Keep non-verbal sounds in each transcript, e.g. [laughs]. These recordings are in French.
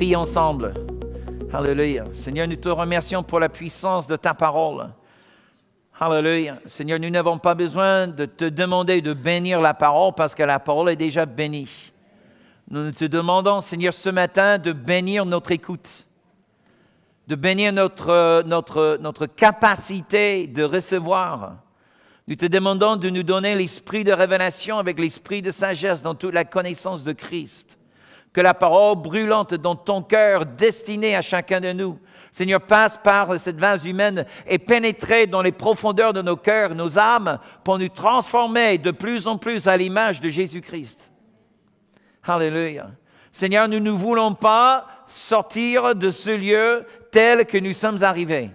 Prie ensemble. Alléluia. Seigneur, nous te remercions pour la puissance de ta parole. Alléluia. Seigneur, nous n'avons pas besoin de te demander de bénir la parole parce que la parole est déjà bénie. Nous te demandons, Seigneur, ce matin de bénir notre écoute, de bénir notre capacité de recevoir. Nous te demandons de nous donner l'esprit de révélation avec l'esprit de sagesse dans toute la connaissance de Christ que la parole brûlante dans ton cœur destinée à chacun de nous, Seigneur, passe par cette vase humaine et pénétrer dans les profondeurs de nos cœurs, nos âmes, pour nous transformer de plus en plus à l'image de Jésus-Christ. Alléluia. Seigneur, nous ne voulons pas sortir de ce lieu tel que nous sommes arrivés.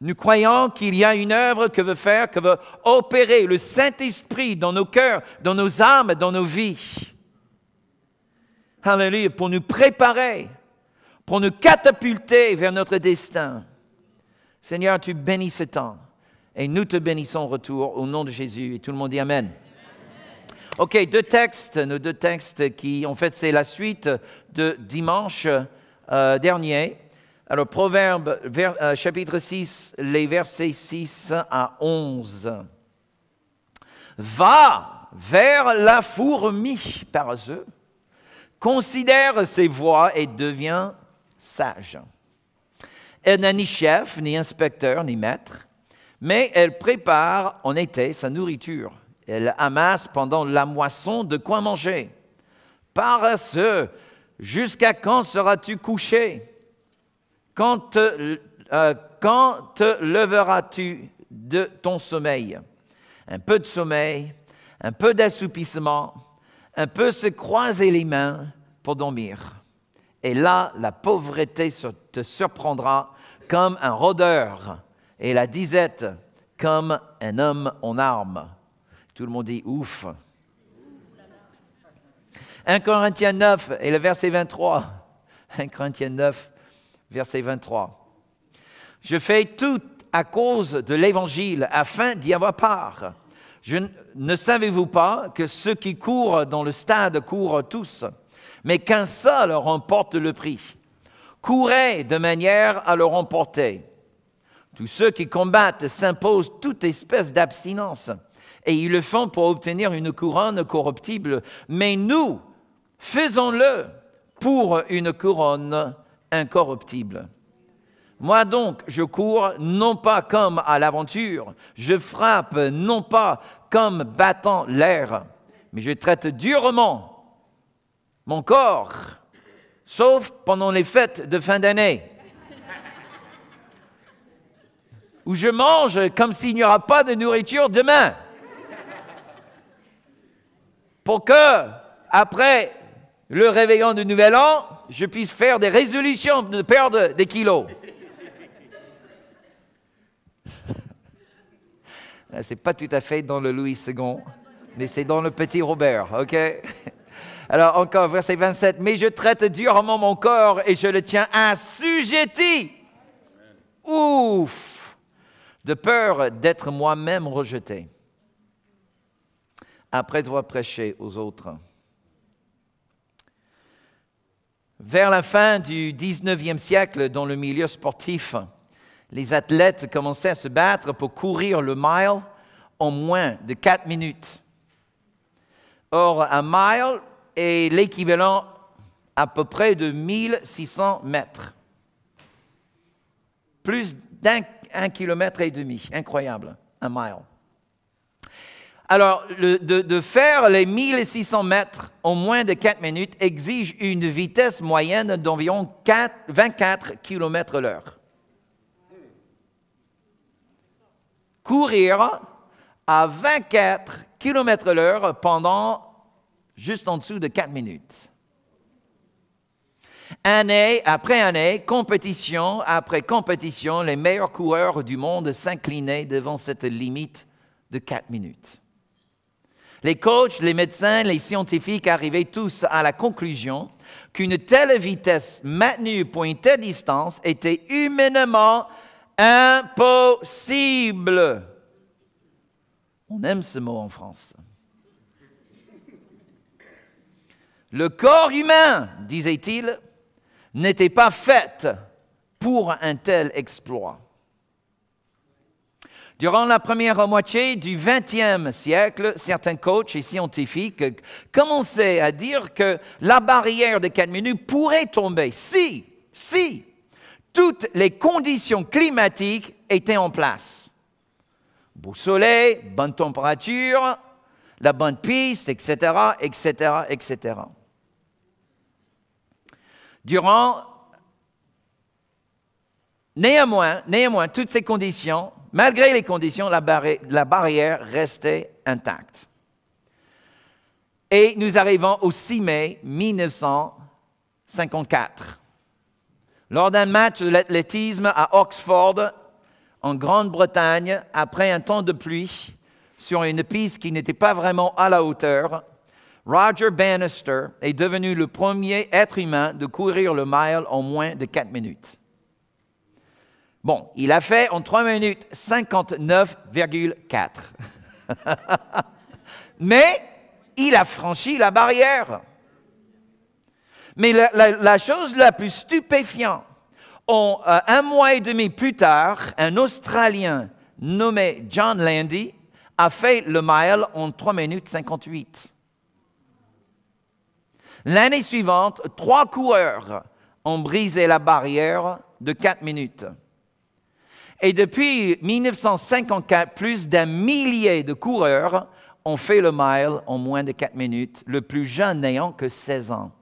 Nous croyons qu'il y a une œuvre que veut faire, que veut opérer le Saint-Esprit dans nos cœurs, dans nos âmes, dans nos vies. Alléluia, pour nous préparer, pour nous catapulter vers notre destin. Seigneur, tu bénis ce temps et nous te bénissons en retour au nom de Jésus. Et tout le monde dit Amen. Ok, deux textes, nos deux textes qui, en fait, c'est la suite de dimanche euh, dernier. Alors, Proverbe, euh, chapitre 6, les versets 6 à 11. Va vers la fourmi, par eux considère ses voies et devient sage. Elle n'a ni chef, ni inspecteur, ni maître, mais elle prépare en été sa nourriture. Elle amasse pendant la moisson de quoi manger. Paresseux, jusqu'à quand seras-tu couché Quand euh, euh, quand te leveras-tu de ton sommeil Un peu de sommeil, un peu d'assoupissement, un peu se croiser les mains pour dormir. Et là, la pauvreté te surprendra comme un rôdeur et la disette comme un homme en armes. Tout le monde dit ouf. 1 Corinthiens 9 et le verset 23. 1 Corinthiens 9, verset 23. Je fais tout à cause de l'Évangile afin d'y avoir part ne savez-vous pas que ceux qui courent dans le stade courent tous, mais qu'un seul remporte le prix Courez de manière à le remporter. Tous ceux qui combattent s'imposent toute espèce d'abstinence, et ils le font pour obtenir une couronne corruptible, mais nous, faisons-le pour une couronne incorruptible. Moi donc, je cours non pas comme à l'aventure, je frappe non pas comme battant l'air, mais je traite durement mon corps, sauf pendant les fêtes de fin d'année, [laughs] où je mange comme s'il n'y aura pas de nourriture demain, pour que, après le réveillon du Nouvel An, je puisse faire des résolutions de perdre des kilos. Euh, c'est pas tout à fait dans le Louis II, mais c'est dans le petit Robert, ok [laughs] Alors encore, verset 27, mais je traite durement mon corps et je le tiens assujetti. Ouf De peur d'être moi-même rejeté. Après devoir prêcher aux autres. Vers la fin du 19e siècle, dans le milieu sportif, les athlètes commençaient à se battre pour courir le mile en moins de 4 minutes. Or, un mile est l'équivalent à peu près de 1600 mètres. Plus d'un kilomètre et demi. Incroyable, un mile. Alors, de, faire les 1600 mètres en moins de 4 minutes exige une vitesse moyenne d'environ 24 km l'heure. courir à 24 km l'heure pendant juste en dessous de 4 minutes. Année après année, compétition après compétition, les meilleurs coureurs du monde s'inclinaient devant cette limite de 4 minutes. Les coachs, les médecins, les scientifiques arrivaient tous à la conclusion qu'une telle vitesse maintenue pour une telle distance était humainement impossible. On aime ce mot en France. Le corps humain, disait-il, n'était pas fait pour un tel exploit. Durant la première moitié du XXe siècle, certains coachs et scientifiques commençaient à dire que la barrière de 4 minutes pourrait tomber si, si toutes les conditions climatiques étaient en place. Beau soleil, bonne température, la bonne piste, etc., etc., etc. Durant, néanmoins, toutes ces conditions, malgré les conditions, la, la barrière restait intacte. Et nous arrivons au 6 mai 1954. Lors d'un match de l'athlétisme à Oxford, en Grande-Bretagne, après un temps de pluie, sur une piste qui n'était pas vraiment à la hauteur, Roger Bannister est devenu le premier être humain de courir le mile en moins de 4 minutes. Bon, il a fait en 3 minutes 59,4. [laughs] Mais il a franchi la barrière. Mais la, chose la plus stupéfiante, euh, un mois et demi plus tard, un Australien nommé John Landy a fait le mile en 3 minutes 58. L'année suivante, trois coureurs ont brisé la barrière de 4 minutes. Et depuis 1954, plus d'un millier de coureurs ont fait le mile en moins de 4 minutes, le plus jeune n'ayant que 16 ans.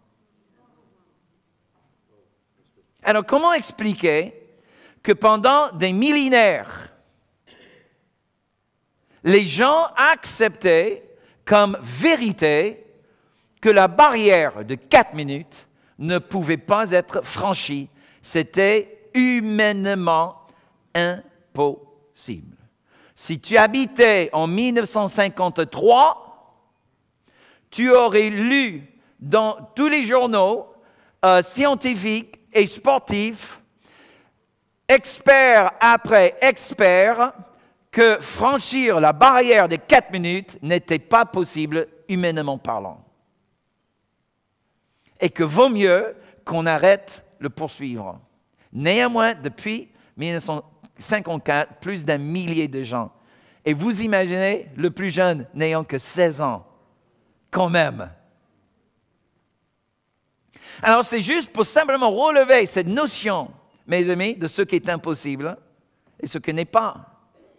Alors comment expliquer que pendant des millénaires, les gens acceptaient comme vérité que la barrière de quatre minutes ne pouvait pas être franchie. C'était humainement impossible. Si tu habitais en 1953, tu aurais lu dans tous les journaux euh, scientifiques et sportif, expert après expert, que franchir la barrière des quatre minutes n'était pas possible humainement parlant. Et que vaut mieux qu'on arrête le poursuivre. Néanmoins, depuis 1954, plus d'un millier de gens. Et vous imaginez le plus jeune n'ayant que 16 ans, quand même. Alors c'est juste pour simplement relever cette notion, mes amis, de ce qui est impossible et ce qui n'est pas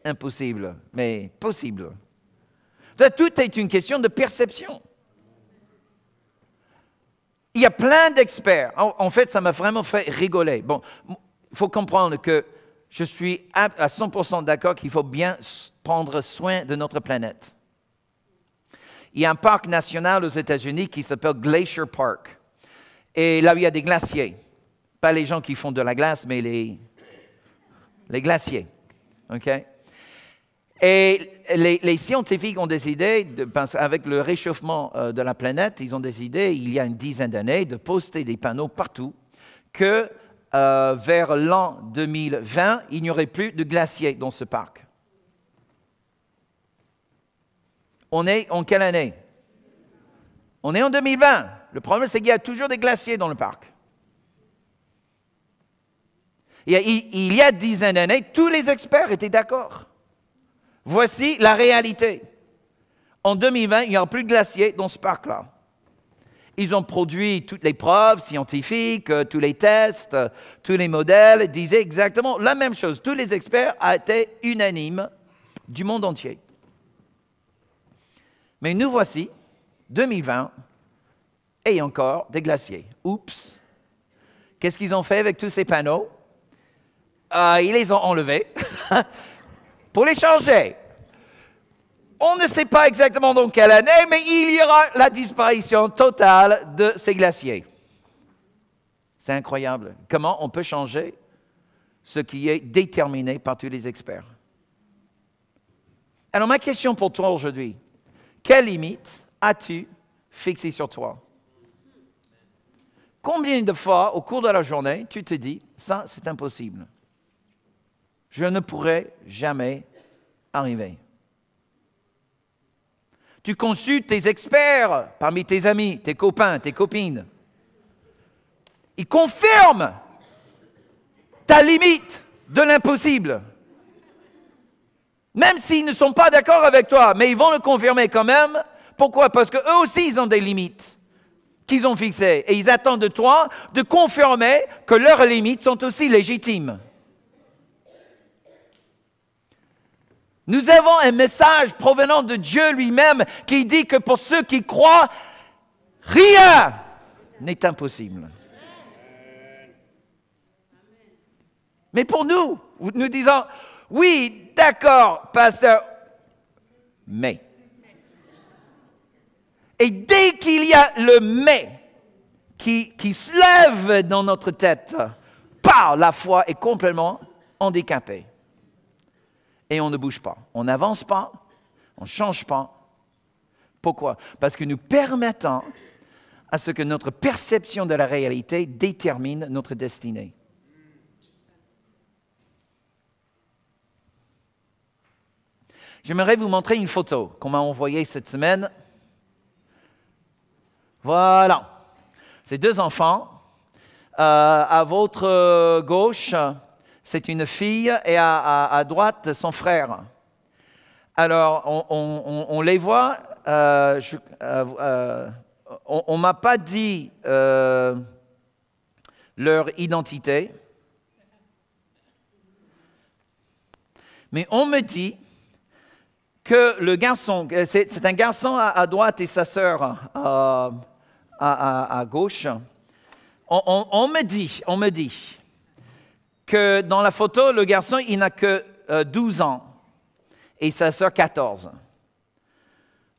impossible, mais possible. Tout est une question de perception. Il y a plein d'experts. En, fait, ça m'a vraiment fait rigoler. Bon, il faut comprendre que je suis à 100% d'accord qu'il faut bien prendre soin de notre planète. Il y a un parc national aux États-Unis qui s'appelle Glacier Park. Et là, il y a des glaciers. Pas les gens qui font de la glace, mais les, glaciers. OK et les, scientifiques ont décidé, avec le réchauffement euh, de la planète, ils ont décidé, il y a une dizaine d'années, de poster des panneaux partout que euh, vers l'an 2020, il n'y aurait plus de glaciers dans ce parc. On est en quelle année On est en 2020. Le problème, c'est qu'il y a toujours des glaciers dans le parc. Il y a, il dizaines d'années, tous les experts étaient d'accord. Voici la réalité. En 2020, il n'y aura plus de glaciers dans ce parc-là. Ils ont produit toutes les preuves scientifiques, euh, tous les tests, euh, tous les modèles, disaient exactement la même chose. Tous les experts étaient unanimes du monde entier. Mais nous voici, 2020, et encore des glaciers. Oups. Qu'est-ce qu'ils ont fait avec tous ces panneaux euh, Ils les ont enlevés [laughs] pour les changer. On ne sait pas exactement dans quelle année, mais il y aura la disparition totale de ces glaciers. C'est incroyable. Comment on peut changer ce qui est déterminé par tous les experts Alors ma question pour toi aujourd'hui, quelle limite as-tu fixée sur toi Combien de fois au cours de la journée tu te dis, ça c'est impossible, je ne pourrai jamais arriver Tu consultes tes experts parmi tes amis, tes copains, tes copines. Ils confirment ta limite de l'impossible. Même s'ils ne sont pas d'accord avec toi, mais ils vont le confirmer quand même. Pourquoi Parce qu'eux aussi, ils ont des limites qu'ils ont fixé Et ils attendent de toi de confirmer que leurs limites sont aussi légitimes. Nous avons un message provenant de Dieu lui-même qui dit que pour ceux qui croient, rien n'est impossible. Mais pour nous, nous disons, oui, d'accord, pasteur, mais. Et dès qu'il y a le mais qui, se lève dans notre tête, par la foi est complètement handicapée. Et on ne bouge pas. On n'avance pas. On ne change pas. Pourquoi Parce que nous permettons à ce que notre perception de la réalité détermine notre destinée. J'aimerais vous montrer une photo qu'on m'a envoyée cette semaine voilà. Ces deux enfants. Euh, à votre euh, gauche, c'est une fille et à, droite, son frère. Alors, on, les voit. Euh, on ne m'a pas dit leur identité. Mais on me dit que le garçon, c'est un garçon à, droite et sa sœur à, gauche, on, me dit, on me dit que dans la photo, le garçon, il n'a que 12 euh, ans et sa sœur 14.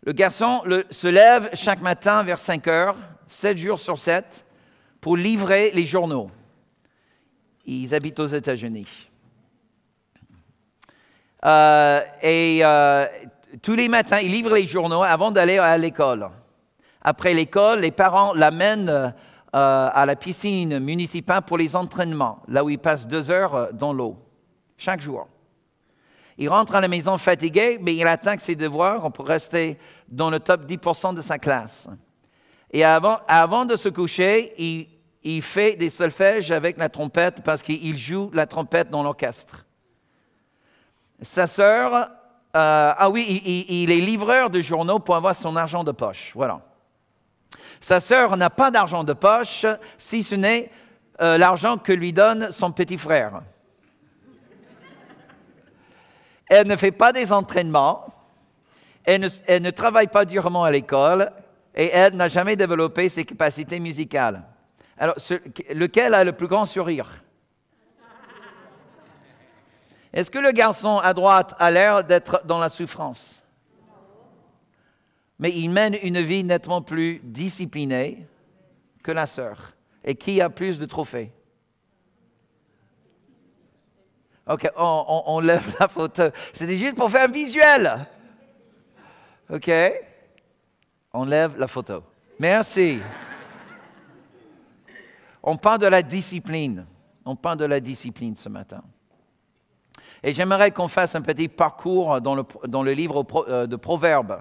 Le garçon se lève chaque matin vers 5 heures, 7 jours sur 7, pour livrer les journaux. Ils habitent aux États-Unis. Euh, et euh, tous les matins, il livre les journaux avant d'aller à l'école. Après l'école, les parents l'amènent euh, à la piscine municipale pour les entraînements, là où il passe deux heures euh, dans l'eau, chaque jour. Il rentre à la maison fatigué, mais il atteint ses devoirs pour rester dans le top 10% de sa classe. Et avant, de se coucher, il, fait des solfèges avec la trompette parce qu'il joue la trompette dans l'orchestre. Sa sœur, euh, ah oui, il est livreur de journaux pour avoir son argent de poche. Voilà. Sa sœur n'a pas d'argent de poche, si ce n'est euh, l'argent que lui donne son petit frère. Elle ne fait pas des entraînements, elle ne, travaille pas durement à l'école et elle n'a jamais développé ses capacités musicales. Alors, lequel a le plus grand sourire Est-ce que le garçon à droite a l'air d'être dans la souffrance mais il mène une vie nettement plus disciplinée que la sœur. Et qui a plus de trophées Ok, on, lève la photo. C'était juste pour faire un visuel. Ok On lève la photo. Merci. On parle de la discipline. On parle de la discipline ce matin. Et j'aimerais qu'on fasse un petit parcours dans le, dans le livre euh, de Proverbes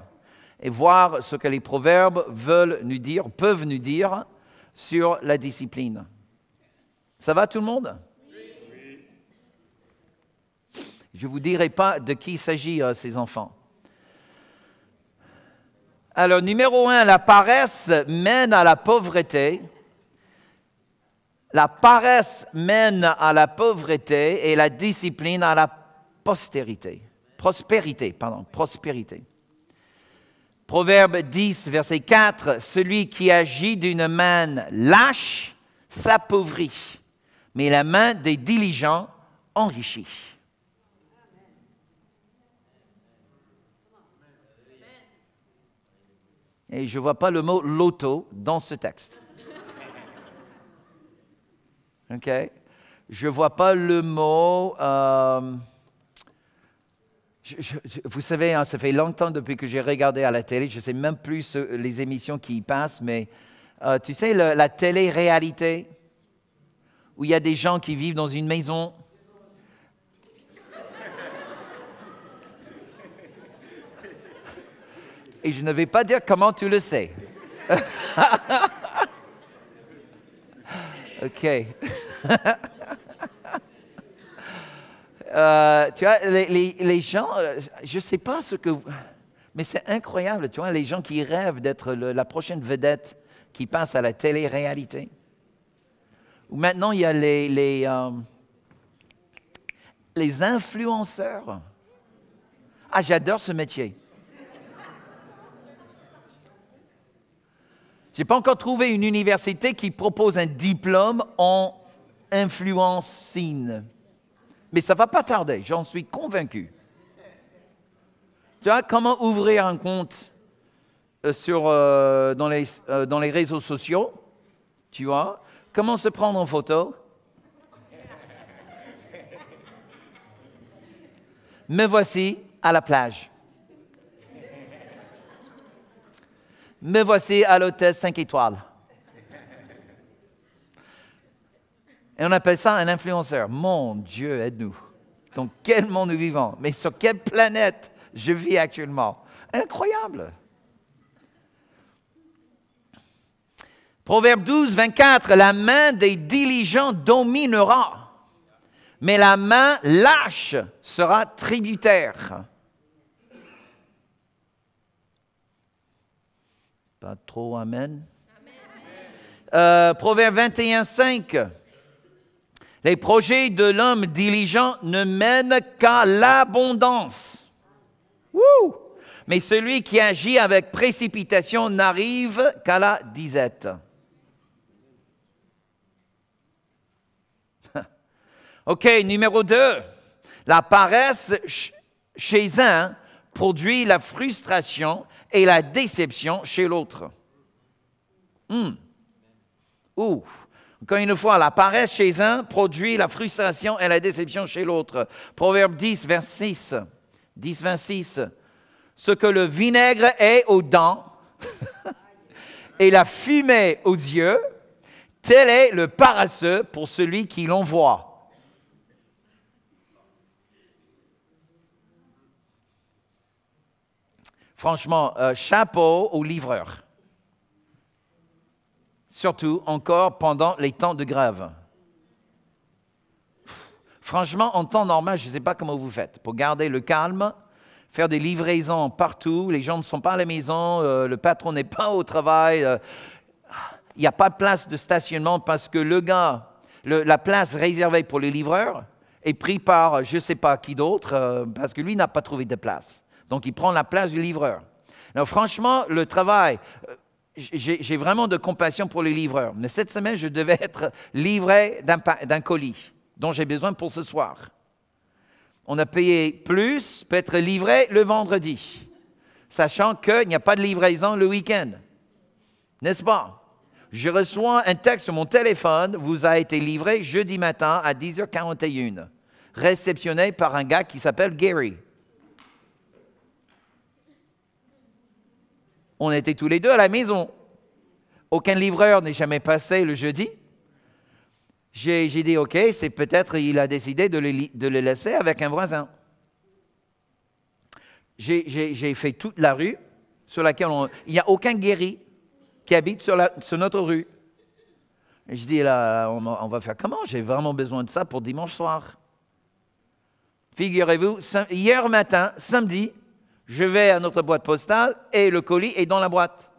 et voir ce que les proverbes veulent nous dire, peuvent nous dire sur la discipline. Ça va tout le monde Je ne vous dirai pas de qui s'agit euh, ces enfants. Alors, numéro un, la paresse mène à la pauvreté. La paresse mène à la pauvreté et la discipline à la postérité. Prospérité, pardon, prospérité. Proverbe 10, verset 4, Celui qui agit d'une main lâche s'appauvrit, mais la main des diligents enrichit. Et je ne vois pas le mot loto dans ce texte. OK? Je ne vois pas le mot euh, vous savez, hein, ça fait longtemps depuis que j'ai regardé à la télé, je ne sais même plus les émissions qui y passent, mais euh, tu sais, la télé-réalité, où il y a des gens qui vivent dans une maison. Et je ne vais pas dire comment tu le sais. [laughs] ok. [laughs] Euh, tu vois, les, gens, euh, je ne sais pas ce que... Mais c'est incroyable, tu vois, les gens qui rêvent d'être la prochaine vedette qui passe à la télé-réalité. Maintenant, il y a les, les euh, influenceurs. Ah, j'adore ce métier. Je n'ai pas encore trouvé une université qui propose un diplôme en influencine. Mais ça ne va pas tarder, j'en suis convaincu. Tu vois, comment ouvrir un compte euh, euh, dans, les, euh, dans les réseaux sociaux Tu vois Comment se prendre en photo Me voici à la plage. Me voici à l'hôtel 5 étoiles. Et on appelle ça un influenceur. Mon Dieu, aide-nous. Dans quel monde nous vivons Mais sur quelle planète je vis actuellement Incroyable. Proverbe 12, 24, la main des diligents dominera, mais la main lâche sera tributaire. Pas trop, Amen. Euh, Proverbe 21, 5, les projets de l'homme diligent ne mènent qu'à l'abondance. Mais celui qui agit avec précipitation n'arrive qu'à la disette. [laughs] OK, numéro 2. La paresse chez un produit la frustration et la déception chez l'autre. Hmm. Ouh. Encore une fois, la paresse chez un produit la frustration et la déception chez l'autre. Proverbe 10, vers 6. 10, 26. Ce que le vinaigre est aux dents [laughs] et la fumée aux yeux, tel est le paresseux pour celui qui l'envoie. Franchement, euh, chapeau au livreur surtout encore pendant les temps de grève. Franchement, en temps normal, je ne sais pas comment vous faites pour garder le calme, faire des livraisons partout, les gens ne sont pas à la maison, euh, le patron n'est pas au travail, euh, il n'y a pas de place de stationnement parce que le gars, la place réservée pour les livreurs est prise par je ne sais pas qui d'autre euh, parce que lui n'a pas trouvé de place. Donc il prend la place du livreur. Alors franchement, le travail, j'ai vraiment de compassion pour les livreurs. Mais cette semaine, je devais [laughs] être livré d'un colis dont j'ai besoin pour ce soir. On a payé plus pour être livré le vendredi, sachant qu'il n'y a pas de livraison le week-end. N'est-ce pas? Je reçois un texte sur mon téléphone, vous a été livré jeudi matin à 10h41, réceptionné par un gars qui s'appelle Gary. on était tous les deux à la maison. Aucun livreur n'est jamais passé le jeudi. J'ai dit, OK, c'est peut-être il a décidé de le, laisser avec un voisin. J'ai fait toute la rue sur laquelle on, il n'y a aucun guéri qui habite sur, notre rue. je dis là, on va faire comment J'ai vraiment besoin de ça pour dimanche soir. Figurez-vous, hier matin, samedi, je vais à notre boîte postale et le colis est dans la boîte.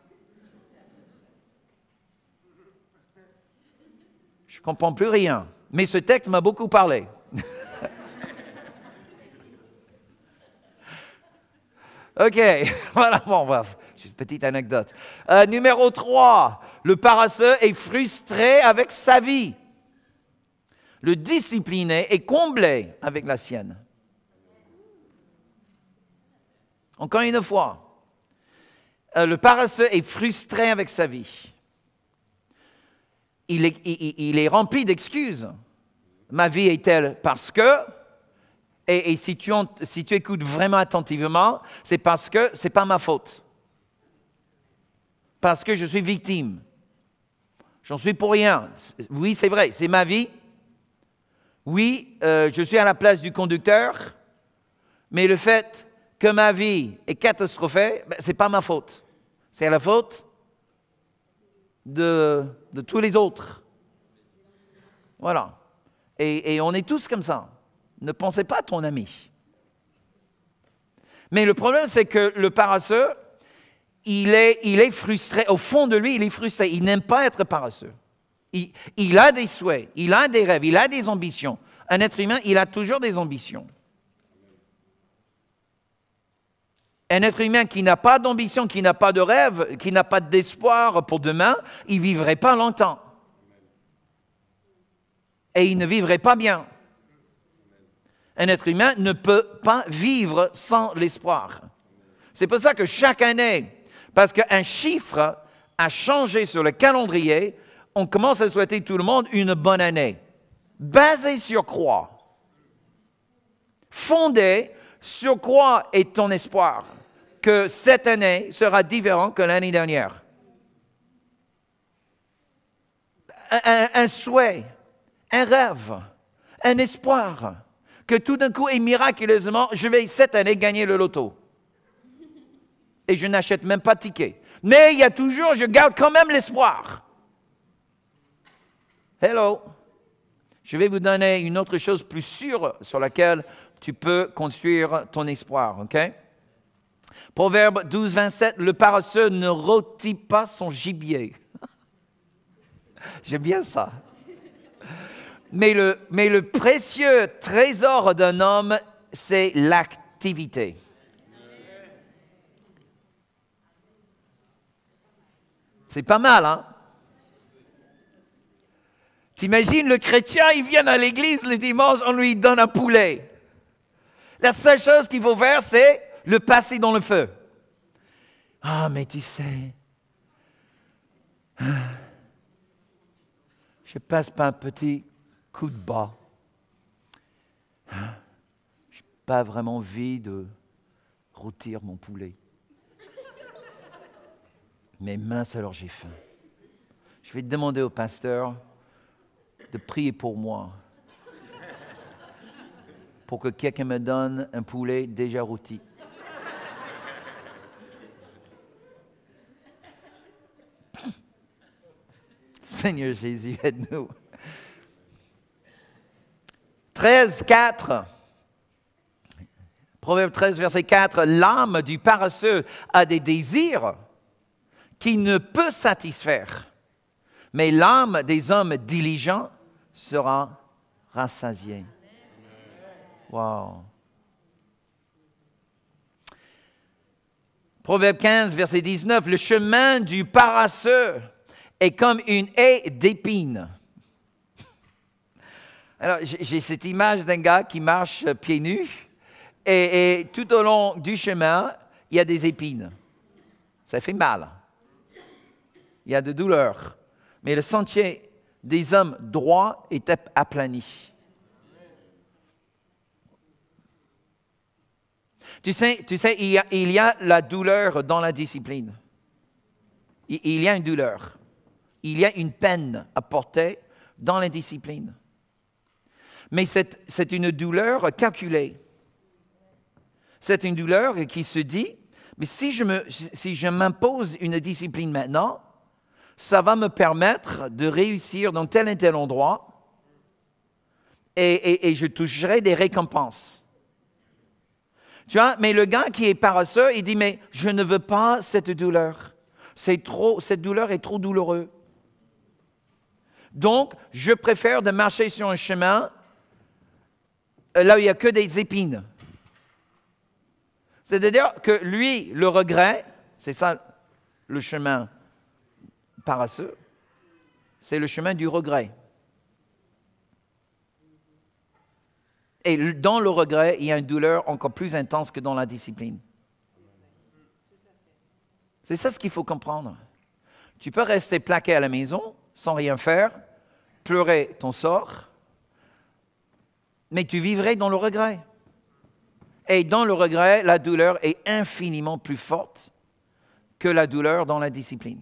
Je ne comprends plus rien. Mais ce texte m'a beaucoup parlé. [laughs] ok, [laughs] voilà, bon, bref, c'est une petite anecdote. Euh, numéro 3, le paresseux est frustré avec sa vie. Le discipliné est comblé avec la sienne. Encore une fois, euh, le paresseux est frustré avec sa vie. Il est, rempli d'excuses. Ma vie est telle parce que, et, si, tu, écoutes vraiment attentivement, c'est parce que ce n'est pas ma faute. Parce que je suis victime. J'en suis pour rien. Oui, c'est vrai, c'est ma vie. Oui, euh, je suis à la place du conducteur. Mais le fait que ma vie est catastrophée, ben, ce n'est pas ma faute. C'est la faute de, tous les autres. Voilà. Et, on est tous comme ça. Ne pensez pas à ton ami. Mais le problème, c'est que le paresseux, il est, frustré. Au fond de lui, il est frustré. Il n'aime pas être paresseux. Il, il, a des souhaits, il a des rêves, il a des ambitions. Un être humain, il a toujours des ambitions. Un être humain qui n'a pas d'ambition, qui n'a pas de rêve, qui n'a pas d'espoir pour demain, il ne vivrait pas longtemps. Et il ne vivrait pas bien. Un être humain ne peut pas vivre sans l'espoir. C'est pour ça que chaque année, parce qu'un chiffre a changé sur le calendrier, on commence à souhaiter tout le monde une bonne année. Basée sur quoi Fondée sur quoi est ton espoir que cette année sera différente que l'année dernière. Un, souhait, un rêve, un espoir que tout d'un coup et miraculeusement, je vais cette année gagner le loto. Et je n'achète même pas de ticket. Mais il y a toujours, je garde quand même l'espoir. Hello. Je vais vous donner une autre chose plus sûre sur laquelle tu peux construire ton espoir, OK? Proverbe 12, 27, le paresseux ne rôtit pas son gibier. [laughs] J'aime bien ça. Mais le, mais le précieux trésor d'un homme, c'est l'activité. C'est pas mal, hein T'imagines, le chrétien, il vient à l'église le dimanche, on lui donne un poulet. La seule chose qu'il faut faire, c'est le passé dans le feu. Ah, mais tu sais, hein, je passe par un petit coup de bas. Hein, je n'ai pas vraiment envie de rôtir mon poulet. Mais mince, alors j'ai faim. Je vais demander au pasteur de prier pour moi, pour que quelqu'un me donne un poulet déjà rôti. Seigneur Jésus, aide-nous. 13, 4. Proverbe 13, verset 4. L'âme du paresseux a des désirs qui ne peut satisfaire, mais l'âme des hommes diligents sera rassasiée. Wow. Proverbe 15, verset 19. Le chemin du paresseux est comme une haie d'épines. Alors, j'ai cette image d'un gars qui marche pieds nus et, tout au long du chemin, il y a des épines. Ça fait mal. Il y a de douleur. Mais le sentier des hommes droits est aplani. Tu sais, il y a la douleur dans la discipline. Il y a une douleur il y a une peine à porter dans discipline. Mais c'est une douleur calculée. C'est une douleur qui se dit, mais si je m'impose si une discipline maintenant, ça va me permettre de réussir dans tel et tel endroit et, je toucherai des récompenses. Tu vois, mais le gars qui est paresseux, il dit, mais je ne veux pas cette douleur. C'est trop, cette douleur est trop douloureuse. Donc, je préfère de marcher sur un chemin euh, là où il n'y a que des épines. C'est-à-dire que lui, le regret, c'est ça le chemin paresseux, c'est le chemin du regret. Et dans le regret, il y a une douleur encore plus intense que dans la discipline. C'est ça ce qu'il faut comprendre. Tu peux rester plaqué à la maison sans rien faire, pleurer ton sort, mais tu vivrais dans le regret. Et dans le regret, la douleur est infiniment plus forte que la douleur dans la discipline.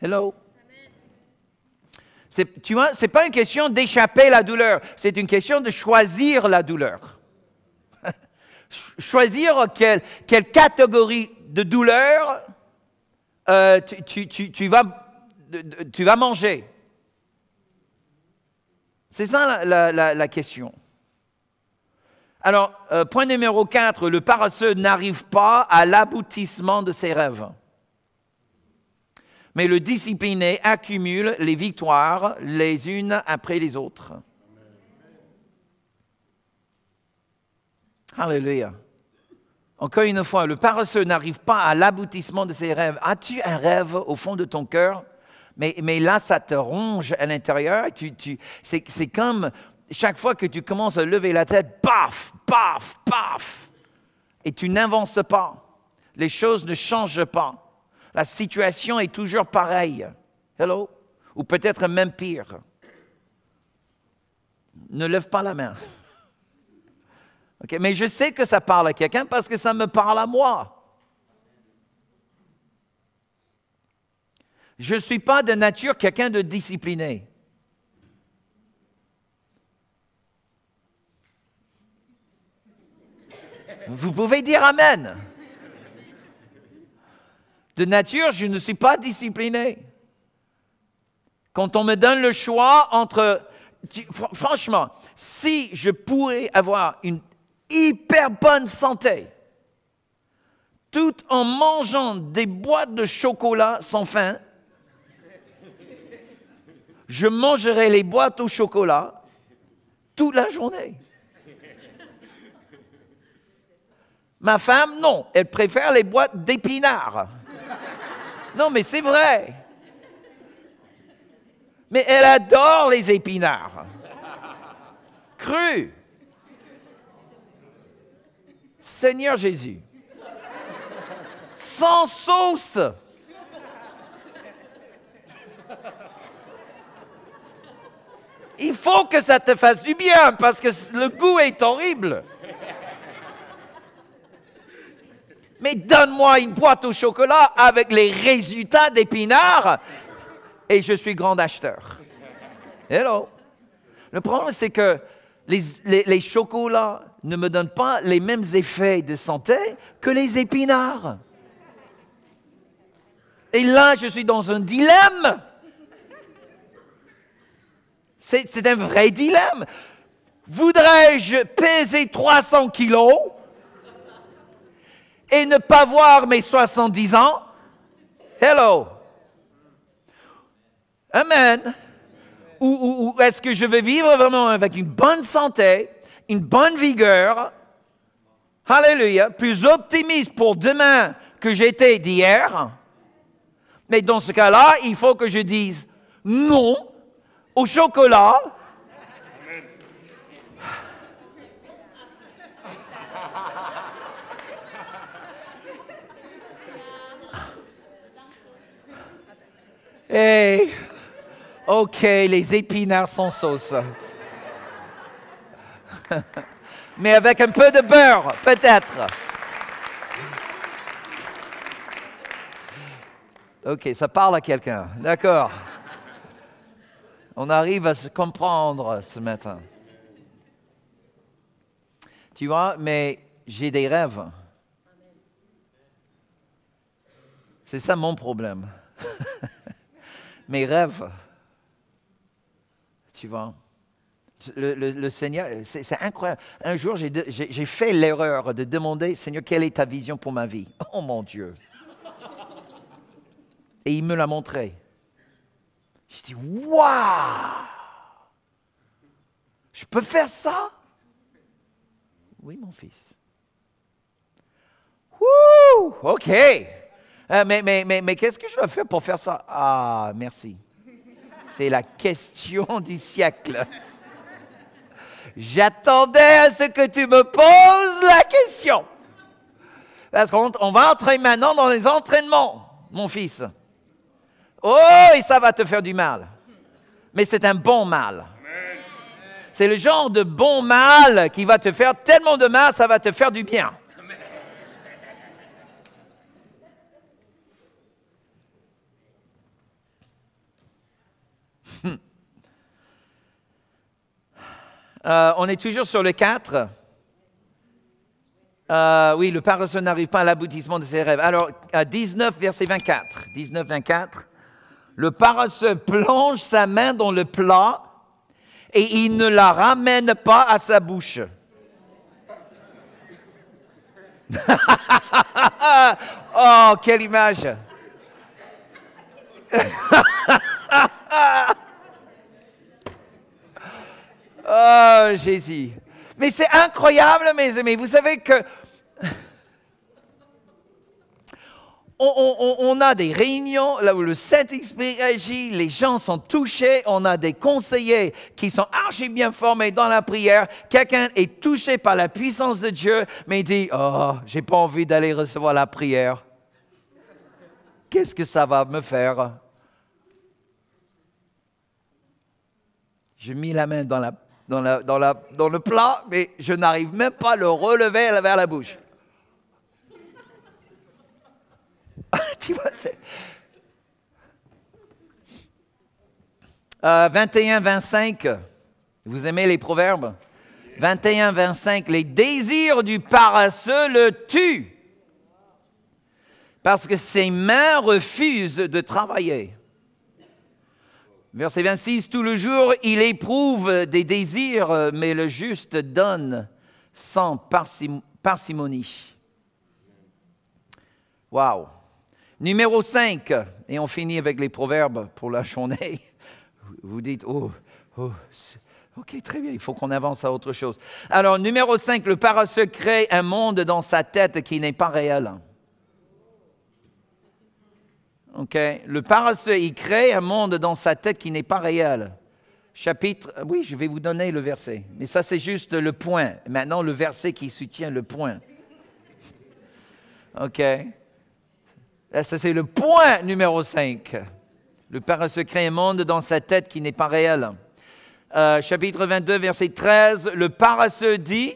Hello. tu vois, ce n'est pas une question d'échapper à la douleur, c'est une question de choisir la douleur. [laughs] choisir quelle, quelle catégorie de douleur euh, tu, vas, manger C'est ça la, question. Alors, euh, point numéro 4, le paresseux n'arrive pas à l'aboutissement de ses rêves. Mais le discipliné accumule les victoires les unes après les autres. Alléluia. Encore une fois, le paresseux n'arrive pas à l'aboutissement de ses rêves. As-tu un rêve au fond de ton cœur mais, là, ça te ronge à l'intérieur. Tu, tu, c'est comme chaque fois que tu commences à lever la tête, paf, paf, paf. Et tu n'avances pas. Les choses ne changent pas. La situation est toujours pareille. Hello? Ou peut-être même pire. Ne lève pas la main. Mais je sais que ça parle à quelqu'un parce que ça me parle à moi. Je ne suis pas de nature quelqu'un de discipliné. Vous pouvez dire Amen. De nature, je ne suis pas discipliné. Quand on me donne le choix entre... Franchement, si je pouvais avoir une hyper bonne santé, tout en mangeant des boîtes de chocolat sans fin, je mangerai les boîtes au chocolat toute la journée. Ma femme, non, elle préfère les boîtes d'épinards. Non, mais c'est vrai. Mais elle adore les épinards. Cru. Seigneur Jésus, sans sauce. Il faut que ça te fasse du bien parce que le goût est horrible. Mais donne-moi une boîte au chocolat avec les résultats d'épinards et je suis grand acheteur. Hello. Le problème, c'est que les, les, chocolats, ne me donnent pas les mêmes effets de santé que les épinards. Et là, je suis dans un dilemme. C'est un vrai dilemme. Voudrais-je peser 300 kilos et ne pas voir mes 70 ans Hello. Amen. Ou, est-ce que je vais vivre vraiment avec une bonne santé une bonne vigueur, alléluia, plus optimiste pour demain que j'étais d'hier. Mais dans ce cas-là, il faut que je dise non au chocolat. ok, les épinards sans sauce. [laughs] mais avec un peu de beurre, peut-être. Ok, ça parle à quelqu'un, d'accord. On arrive à se comprendre ce matin. Tu vois, mais j'ai des rêves. C'est ça mon problème. [laughs] Mes rêves. Tu vois le, Seigneur, c'est incroyable. Un jour, j'ai fait l'erreur de demander, Seigneur, quelle est ta vision pour ma vie Oh mon Dieu Et il me l'a montré. J'ai dit, waouh Je peux faire ça Oui, mon fils. Wouh OK euh, mais, mais, mais, mais qu'est-ce que je vais faire pour faire ça Ah, merci. C'est la question du siècle. J'attendais à ce que tu me poses la question. Parce qu'on va entrer maintenant dans les entraînements, mon fils. Oh, et ça va te faire du mal. Mais c'est un bon mal. C'est le genre de bon mal qui va te faire tellement de mal, ça va te faire du bien. Euh, on est toujours sur le 4. Euh, oui, le paresseux n'arrive pas à l'aboutissement de ses rêves. Alors, à 19, verset 24. 19, 24. Le paresseux plonge sa main dans le plat et il ne la ramène pas à sa bouche. [laughs] oh, quelle image! [laughs] Oh, Jésus. Mais c'est incroyable, mes amis. Vous savez que on, a des réunions là où le Saint-Esprit agit, les gens sont touchés, on a des conseillers qui sont archi bien formés dans la prière. Quelqu'un est touché par la puissance de Dieu, mais il dit Oh, j'ai pas envie d'aller recevoir la prière. Qu'est-ce que ça va me faire Je mis la main dans la dans, le plat, mais je n'arrive même pas à le relever vers la bouche. [laughs] tu euh, 21, 25. Vous aimez les proverbes 21, 25. Les désirs du paresseux le tuent parce que ses mains refusent de travailler. Verset 26, tout le jour, il éprouve des désirs, mais le juste donne sans parcimonie. Wow. Numéro 5, et on finit avec les proverbes pour la journée. [laughs] Vous dites, oh, oh ok, très bien, il faut qu'on avance à autre chose. Alors, numéro 5, le parasecret, un monde dans sa tête qui n'est pas réel. Okay. Le paresseux, il crée un monde dans sa tête qui n'est pas réel. Chapitre, oui, je vais vous donner le verset, mais ça c'est juste le point. Maintenant, le verset qui soutient le point. OK. ça c'est le point numéro 5. Le paresseux crée un monde dans sa tête qui n'est pas réel. Euh, chapitre 22, verset 13, le paresseux dit,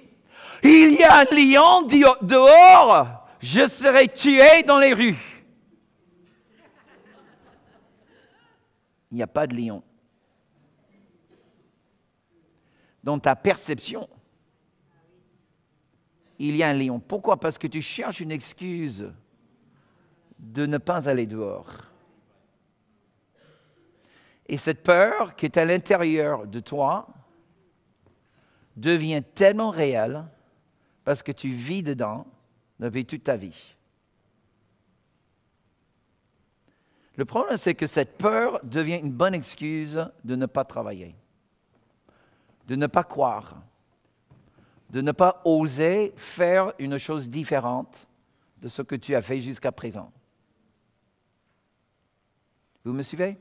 Il y a un lion dehors, je serai tué dans les rues. il n'y a pas de lion. Dans ta perception, il y a un lion. Pourquoi Parce que tu cherches une excuse de ne pas aller dehors. Et cette peur qui est à l'intérieur de toi devient tellement réelle parce que tu vis dedans depuis toute ta vie. Le problème, c'est que cette peur devient une bonne excuse de ne pas travailler, de ne pas croire, de ne pas oser faire une chose différente de ce que tu as fait jusqu'à présent. Vous me suivez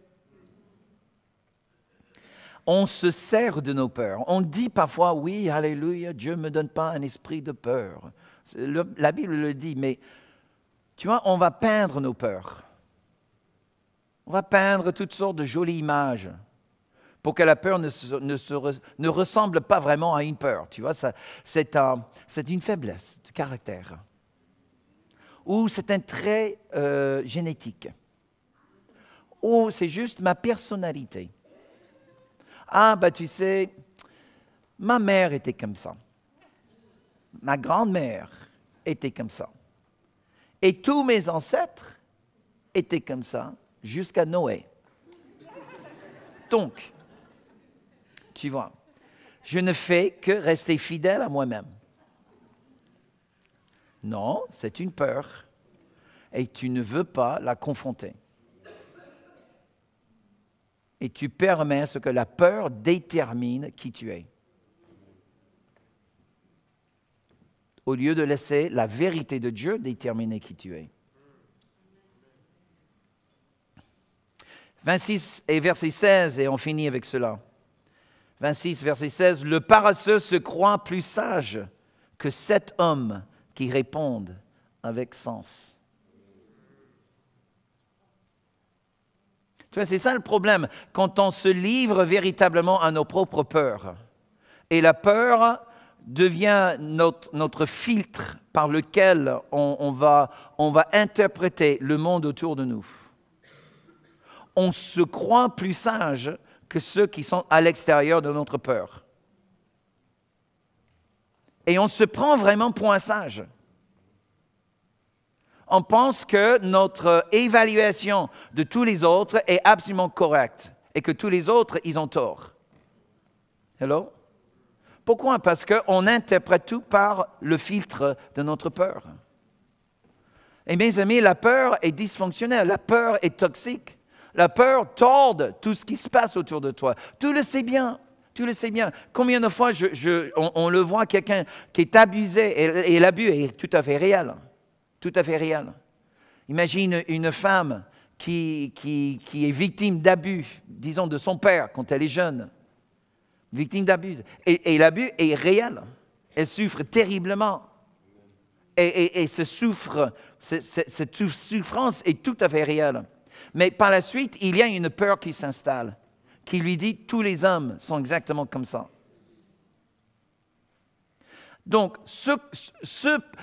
On se sert de nos peurs. On dit parfois, oui, alléluia, Dieu ne me donne pas un esprit de peur. la Bible le dit, mais tu vois, on va peindre nos peurs. On va peindre toutes sortes de jolies images pour que la peur ne, ressemble pas vraiment à une peur. Tu vois, c'est une faiblesse de caractère. Ou c'est un trait euh, génétique. Ou c'est juste ma personnalité. Ah, bah tu sais, ma mère était comme ça. Ma grand-mère était comme ça. Et tous mes ancêtres étaient comme ça jusqu'à Noé. Donc, tu vois, je ne fais que rester fidèle à moi-même. Non, c'est une peur et tu ne veux pas la confronter. Et tu permets ce que la peur détermine qui tu es. Au lieu de laisser la vérité de Dieu déterminer qui tu es. 26 et verset 16, et on finit avec cela. 26, verset 16, le paresseux se croit plus sage que cet homme qui répondent avec sens. Tu vois, c'est ça le problème. Quand on se livre véritablement à nos propres peurs, et la peur devient notre, notre filtre par lequel va, on va interpréter le monde autour de nous on se croit plus sage que ceux qui sont à l'extérieur de notre peur. Et on se prend vraiment pour un sage. On pense que notre évaluation de tous les autres est absolument correcte et que tous les autres, ils ont tort. Hello? Pourquoi? Parce qu'on interprète tout par le filtre de notre peur. Et mes amis, la peur est dysfonctionnelle, la peur est toxique. La peur torde tout ce qui se passe autour de toi. Tu le sais bien. Tu le sais bien. Combien de fois on, le voit, quelqu'un qui est abusé, et, l'abus est tout à fait réel. Tout à fait réel. Imagine une femme qui, est victime d'abus, disons de son père quand elle est jeune, victime d'abus. Et, l'abus est réel. Elle souffre terriblement. Et, souffre, cette souffrance est tout à fait réelle. Mais par la suite, il y a une peur qui s'installe, qui lui dit tous les hommes sont exactement comme ça. Donc,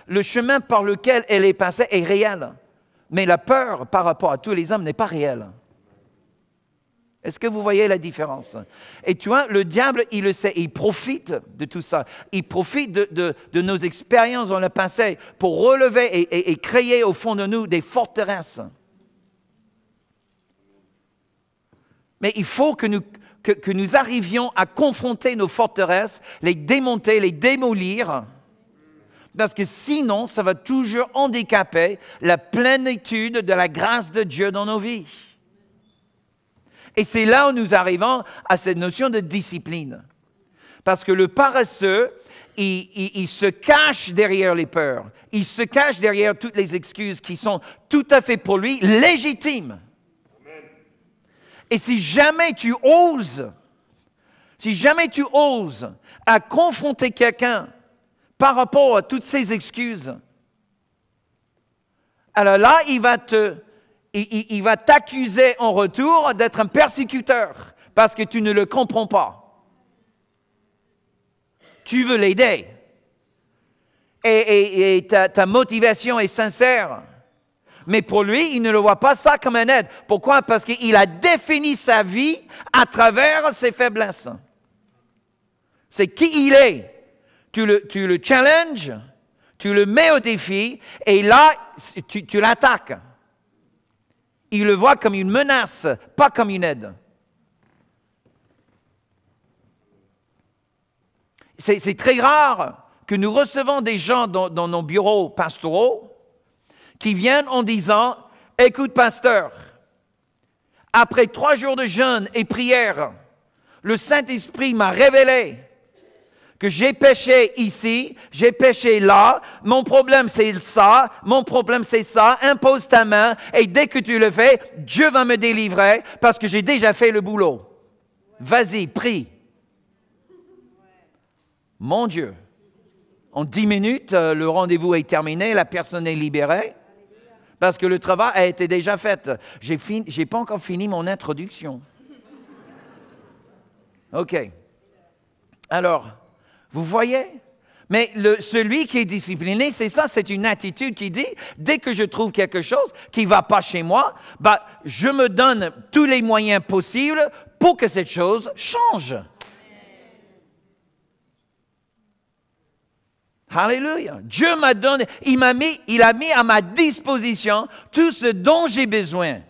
le chemin par lequel elle est passée est réel, mais la peur par rapport à tous les hommes n'est pas réelle. Est-ce que vous voyez la différence Et tu vois, le diable, il le sait, il profite de tout ça. Il profite de, nos expériences dans la pensée pour relever et créer au fond de nous des forteresses. Mais il faut que nous, arrivions à confronter nos forteresses, les démonter, les démolir, parce que sinon, ça va toujours handicaper la plénitude de la grâce de Dieu dans nos vies. Et c'est là où nous arrivons à cette notion de discipline. Parce que le paresseux, il, se cache derrière les peurs, il se cache derrière toutes les excuses qui sont tout à fait pour lui légitimes. Et si jamais tu oses, si jamais tu oses à confronter quelqu'un par rapport à toutes ces excuses, alors là, il va te, il, va t'accuser en retour d'être un persécuteur parce que tu ne le comprends pas. Tu veux l'aider. Et, ta motivation est sincère. Mais pour lui, il ne le voit pas ça comme un aide. Pourquoi Parce qu'il a défini sa vie à travers ses faiblesses. C'est qui il est. Tu le, challenges, tu le mets au défi, et là, tu, l'attaques. Il le voit comme une menace, pas comme une aide. C'est très rare que nous recevons des gens dans nos bureaux pastoraux qui viennent en disant, écoute pasteur, après trois jours de jeûne et prière, le Saint-Esprit m'a révélé que j'ai péché ici, j'ai péché là, mon problème c'est ça, mon problème c'est ça, impose ta main et dès que tu le fais, Dieu va me délivrer parce que j'ai déjà fait le boulot. Vas-y, prie. Mon Dieu, en dix minutes, euh, le rendez-vous est terminé, la personne est libérée parce que le travail a été déjà fait. J'ai n'ai pas encore fini mon introduction. OK. Alors, vous voyez, mais celui qui est discipliné, c'est ça, c'est une attitude qui dit, dès que je trouve quelque chose qui ne va pas chez moi, bah, je me donne tous les moyens possibles pour que cette chose change. Hallelujah Dieu m'a donné, il m'a mis, il a mis à ma disposition tout ce dont j'ai besoin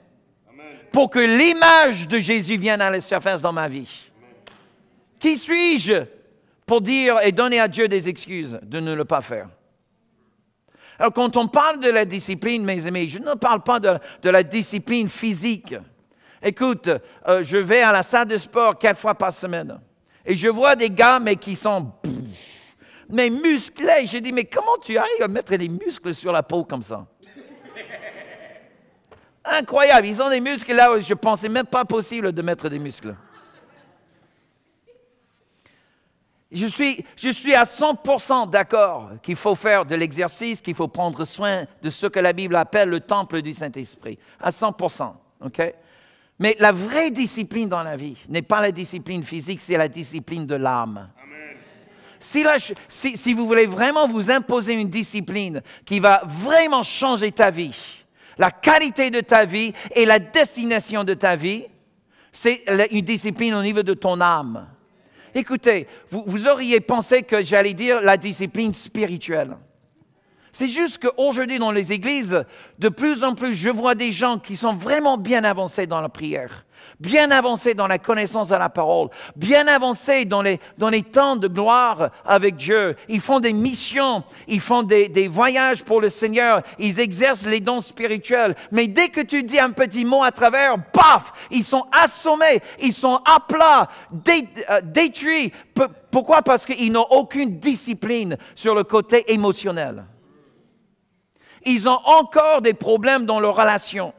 pour que l'image de Jésus vienne à la surface dans ma vie. Qui suis-je pour dire et donner à Dieu des excuses de ne le pas faire? Alors quand on parle de la discipline, mes amis, je ne parle pas de, la discipline physique. Écoute, euh, je vais à la salle de sport quatre fois par semaine et je vois des gars, mais qui sont mais musclé. J'ai dit, mais comment tu arrives à mettre des muscles sur la peau comme ça Incroyable, ils ont des muscles là où je pensais même pas possible de mettre des muscles. Je suis, je suis à 100% d'accord qu'il faut faire de l'exercice, qu'il faut prendre soin de ce que la Bible appelle le temple du Saint-Esprit. À 100%, OK Mais la vraie discipline dans la vie n'est pas la discipline physique, c'est la discipline de l'âme. Si, vous voulez vraiment vous imposer une discipline qui va vraiment changer ta vie, la qualité de ta vie et la destination de ta vie, c'est une discipline au niveau de ton âme. Écoutez, vous, vous auriez pensé que j'allais dire la discipline spirituelle. C'est juste qu'aujourd'hui, dans les églises, de plus en plus, je vois des gens qui sont vraiment bien avancés dans la prière bien avancés dans la connaissance de la parole, bien avancés dans les, dans les temps de gloire avec Dieu. Ils font des missions, ils font des, des voyages pour le Seigneur, ils exercent les dons spirituels. Mais dès que tu dis un petit mot à travers, paf, ils sont assommés, ils sont à plat, euh, détruits. pourquoi Parce qu'ils n'ont aucune discipline sur le côté émotionnel. Ils ont encore des problèmes dans leurs relations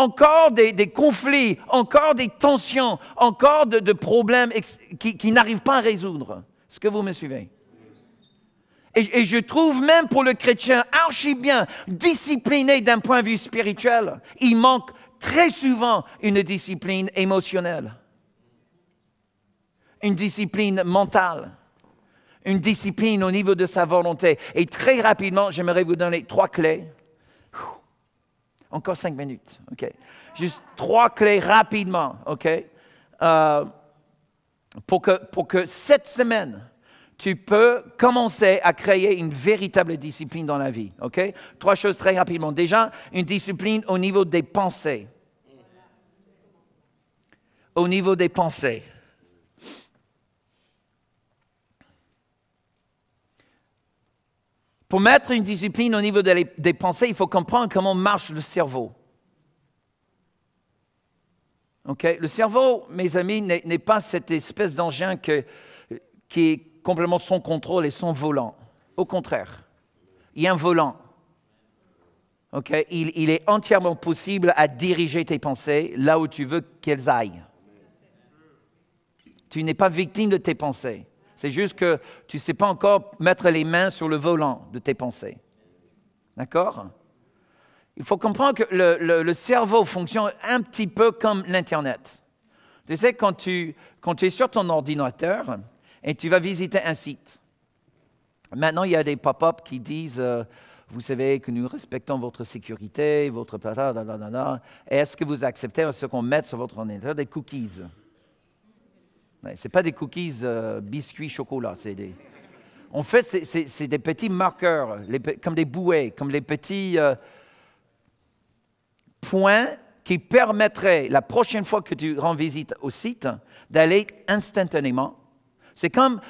encore des, conflits, encore des tensions, encore de, problèmes qui, n'arrivent pas à résoudre. Est-ce que vous me suivez et, et, je trouve même pour le chrétien archi bien discipliné d'un point de vue spirituel, il manque très souvent une discipline émotionnelle, une discipline mentale, une discipline au niveau de sa volonté. Et très rapidement, j'aimerais vous donner trois clés encore cinq minutes, ok. Juste trois clés rapidement, ok. Euh, pour, que, pour que cette semaine, tu peux commencer à créer une véritable discipline dans la vie, ok. Trois choses très rapidement. Déjà, une discipline au niveau des pensées. Au niveau des pensées. Pour mettre une discipline au niveau des, pensées, il faut comprendre comment marche le cerveau. Ok, Le cerveau, mes amis, n'est pas cette espèce d'engin qui est complètement sans contrôle et sans volant. Au contraire, il y a un volant. Ok, Il, il, est entièrement possible à diriger tes pensées là où tu veux qu'elles aillent. Tu n'es pas victime de tes pensées. C'est juste que tu ne sais pas encore mettre les mains sur le volant de tes pensées. D'accord Il faut comprendre que le, cerveau fonctionne un petit peu comme l'Internet. Tu sais, quand tu, es sur ton ordinateur et tu vas visiter un site, maintenant il y a des pop-up qui disent... Euh, vous savez que nous respectons votre sécurité, votre... Est-ce que vous acceptez ce qu'on met sur votre ordinateur des cookies ce n'est pas des cookies euh, biscuits chocolat. des... En fait, c'est des petits marqueurs, comme des bouées, comme des petits euh, points qui permettraient, la prochaine fois que tu rends visite au site, d'aller instantanément. C'est comme,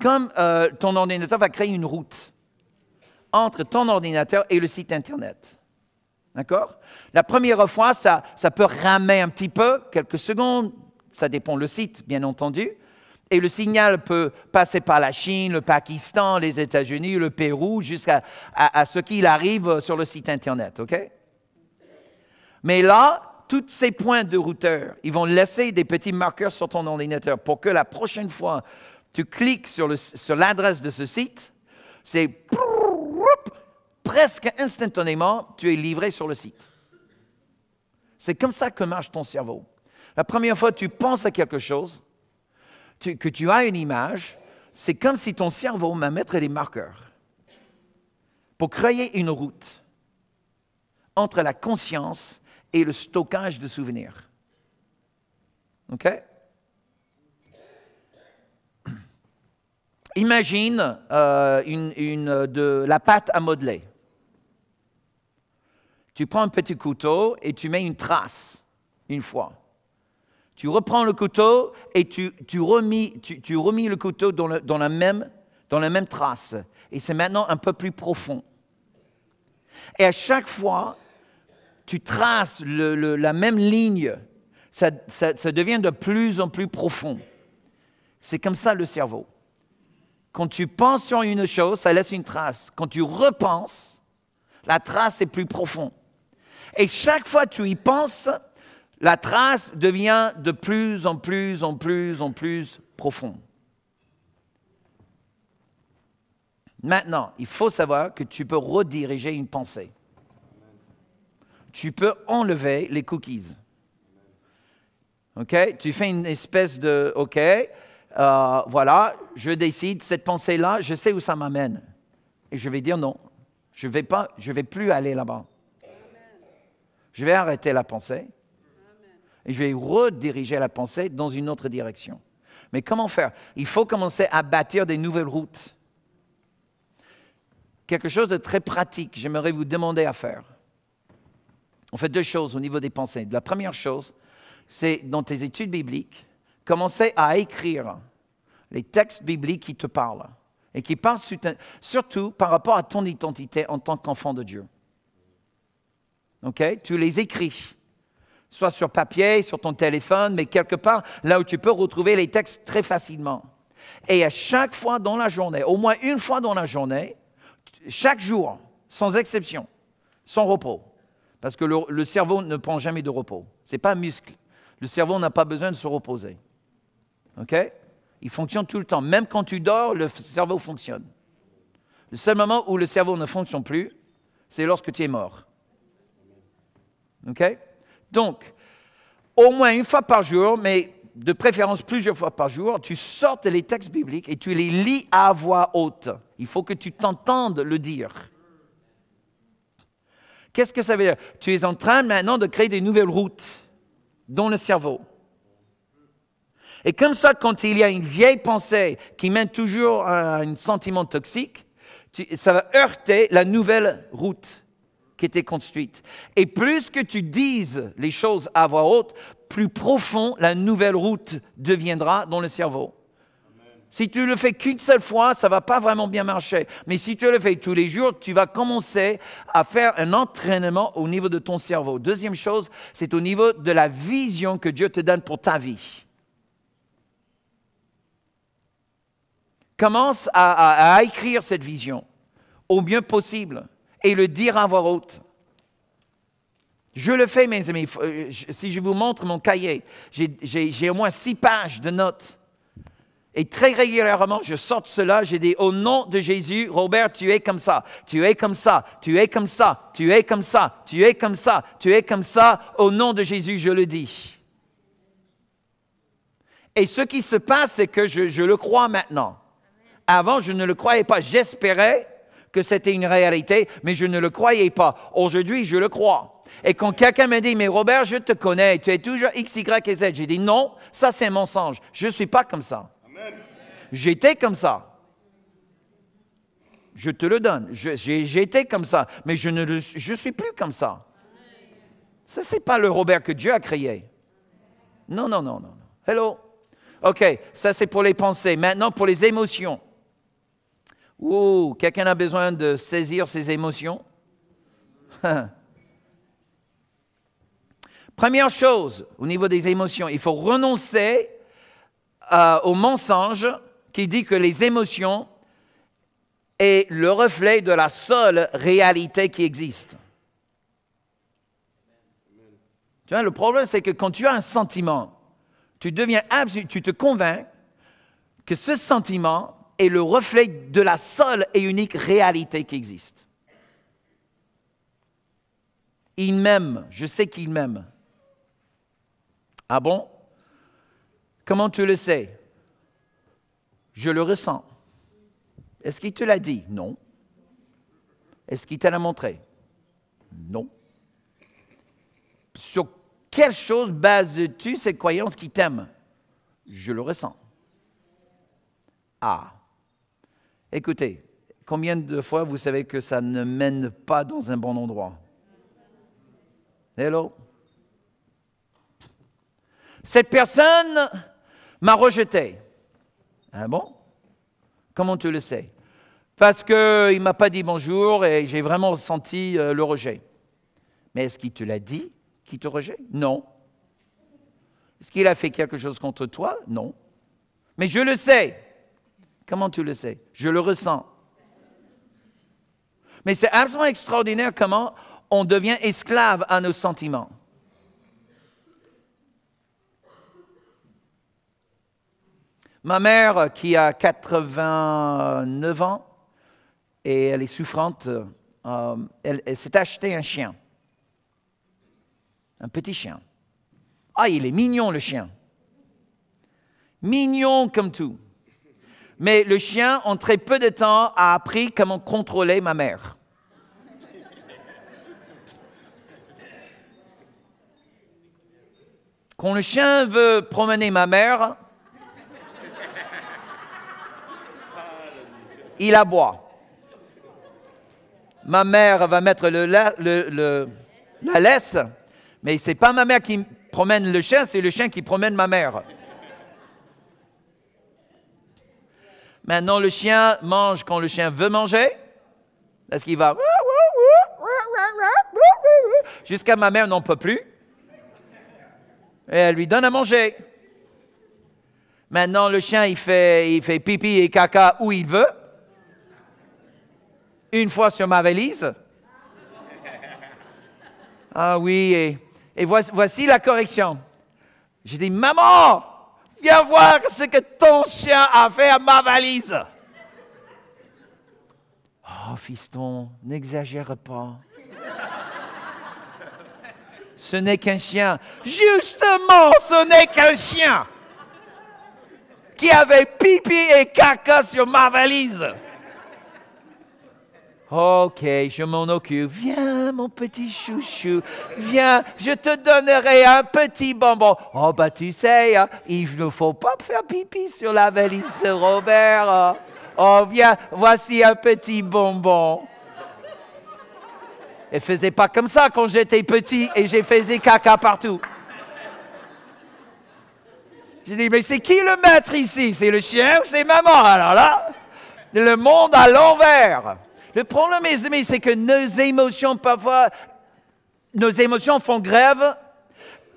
comme euh, ton ordinateur va créer une route entre ton ordinateur et le site Internet. D'accord La première fois, ça, ça peut ramer un petit peu, quelques secondes, ça dépend le site, bien entendu. Et le signal peut passer par la Chine, le Pakistan, les États-Unis, le Pérou, jusqu'à à, ce qu'il arrive sur le site Internet. OK Mais là, tous ces points de routeurs ils vont laisser des petits marqueurs sur ton ordinateur pour que la prochaine fois tu cliques sur l'adresse de ce site, c'est presque instantanément, tu es livré sur le site. C'est comme ça que marche ton cerveau. La première fois que tu penses à quelque chose, que tu as une image, c'est comme si ton cerveau m'a mettre des marqueurs pour créer une route entre la conscience et le stockage de souvenirs. OK? [clears throat] Imagine euh, la pâte à modeler. Tu prends un petit couteau et tu mets une trace une fois. Tu reprends le couteau et tu, remis, le couteau dans, la même, dans la même trace. Et c'est maintenant un peu plus profond. Et à chaque fois, tu traces la même ligne. Ça, ça, ça devient de plus en plus profond. C'est comme ça le cerveau. Quand tu penses sur une chose, ça laisse une trace. Quand tu repenses, la trace est plus profonde. Et chaque fois que tu y penses, la trace devient de plus en plus en plus en plus profonde. Maintenant, il faut savoir que tu peux rediriger une pensée. Tu peux enlever les cookies. OK Tu fais une espèce de OK, euh, voilà, je décide cette pensée-là, je sais où ça m'amène. Et je vais dire non, je ne vais, pas, je vais plus aller là-bas. Je vais arrêter la pensée et je vais rediriger la pensée dans une autre direction. Mais comment faire Il faut commencer à bâtir des nouvelles routes. Quelque chose de très pratique, j'aimerais vous demander à faire. On fait deux choses au niveau des pensées. La première chose, c'est dans tes études bibliques, commencer à écrire les textes bibliques qui te parlent et qui parlent surtout par rapport à ton identité en tant qu'enfant de Dieu. OK Tu les écris soit sur papier, sur ton téléphone, mais quelque part là où tu peux retrouver les textes très facilement. Et à chaque fois dans la journée, au moins une fois dans la journée, chaque jour, sans exception, sans repos, parce que le, cerveau ne prend jamais de repos. Ce n'est pas un muscle. Le cerveau n'a pas besoin de se reposer. OK Il fonctionne tout le temps. Même quand tu dors, le cerveau fonctionne. Le seul moment où le cerveau ne fonctionne plus, c'est lorsque tu es mort. OK donc, au moins une fois par jour, mais de préférence plusieurs fois par jour, tu sortes les textes bibliques et tu les lis à voix haute. Il faut que tu t'entendes le dire. Qu'est-ce que ça veut dire Tu es en train maintenant de créer des nouvelles routes dans le cerveau. Et comme ça, quand il y a une vieille pensée qui mène toujours à un sentiment toxique, ça va heurter la nouvelle route qui était construite. Et plus que tu dises les choses à voix haute, plus profond la nouvelle route deviendra dans le cerveau. Si tu le fais qu'une seule fois, ça va pas vraiment bien marcher. Mais si tu le fais tous les jours, tu vas commencer à faire un entraînement au niveau de ton cerveau. Deuxième chose, c'est au niveau de la vision que Dieu te donne pour ta vie. Commence à écrire cette vision au mieux possible et le dire à voix haute. Je le fais, mes amis. Euh, si je vous montre mon cahier, j'ai au moins six pages de notes. Et très régulièrement, je sorte cela, J'ai dit, au nom de Jésus, Robert, tu es comme ça, tu es comme ça, tu es comme ça, tu es comme ça, tu es comme ça, tu es comme ça, au nom de Jésus, je le dis. Et ce qui se passe, c'est que je, le crois maintenant. Avant, je ne le croyais pas, j'espérais, que c'était une réalité, mais je ne le croyais pas. Aujourd'hui, je le crois. Et quand quelqu'un m'a dit, mais Robert, je te connais, tu es toujours X, Y et Z, j'ai dit, non, ça c'est un mensonge. Je ne suis pas comme ça. J'étais comme ça. Je te le donne. J'étais comme ça, mais je ne suis plus comme ça. Ça, ce n'est pas le Robert que Dieu a créé. Non, non, non, non. Hello. OK, ça c'est pour les pensées. Maintenant, pour les émotions. Ouh, quelqu'un a besoin de saisir ses émotions [laughs] Première chose, au niveau des émotions, il faut renoncer euh, au mensonge qui dit que les émotions est le reflet de la seule réalité qui existe. Tu vois, le problème, c'est que quand tu as un sentiment, tu deviens tu te convaincs que ce sentiment est le reflet de la seule et unique réalité qui existe. Il m'aime, je sais qu'il m'aime. Ah bon Comment tu le sais Je le ressens. Est-ce qu'il te l'a dit Non. Est-ce qu'il te l'a montré Non. Sur quelle chose bases-tu cette croyance qui t'aime Je le ressens. Ah, Écoutez, combien de fois vous savez que ça ne mène pas dans un bon endroit Hello Cette personne m'a rejeté. Ah bon Comment tu le sais Parce qu'il ne m'a pas dit bonjour et j'ai vraiment ressenti euh, le rejet. Mais est-ce qu'il te l'a dit Qui te rejette Non. Est-ce qu'il a fait quelque chose contre toi Non. Mais je le sais. Comment tu le sais Je le ressens. Mais c'est absolument extraordinaire comment on devient esclave à nos sentiments. Ma mère, qui a 89 ans, et elle est souffrante, euh, elle, elle s'est acheté un chien. Un petit chien. Ah, il est mignon le chien. Mignon comme tout mais le chien, en très peu de temps, a appris comment contrôler ma mère. Quand le chien veut promener ma mère, il aboie. Ma mère va mettre le la, la laisse, mais ce n'est pas ma mère qui promène le chien, c'est le chien qui promène ma mère. Maintenant, le chien mange quand le chien veut manger. Est-ce qu'il va jusqu'à ma mère n'en peut plus. Et elle lui donne à manger. Maintenant, le chien, il fait, il fait pipi et caca où il veut. Une fois sur ma valise. Ah oui, et, voici la correction. J'ai dit, maman, Viens voir ce que ton chien a fait à ma valise. Oh, fiston, n'exagère pas. Ce n'est qu'un chien. Justement, ce n'est qu'un chien qui avait pipi et caca sur ma valise. Ok, je m'en occupe. Viens, mon petit chouchou. Viens, je te donnerai un petit bonbon. Oh, bah, tu sais, hein, il ne faut pas faire pipi sur la valise de Robert. Hein. Oh, viens, voici un petit bonbon. Et faisait pas comme ça quand j'étais petit et j'ai faisais caca partout. J'ai dit, mais c'est qui le maître ici C'est le chien ou c'est maman Alors là, le monde à l'envers. Le problème, mes amis, c'est que nos émotions, parfois, nos émotions font grève,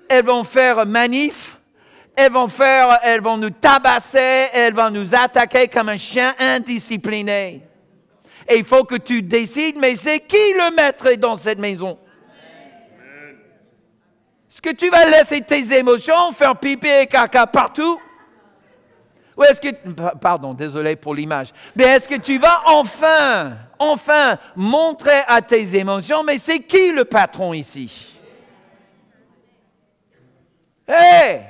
elles vont faire manif, elles vont faire, elles vont nous tabasser, elles vont nous attaquer comme un chien indiscipliné. Et il faut que tu décides, mais c'est qui le maître dans cette maison? Est-ce que tu vas laisser tes émotions faire pipi et caca partout? Ou est-ce que, pardon, désolé pour l'image, mais est-ce que tu vas enfin, enfin montrer à tes émotions, mais c'est qui le patron ici Hé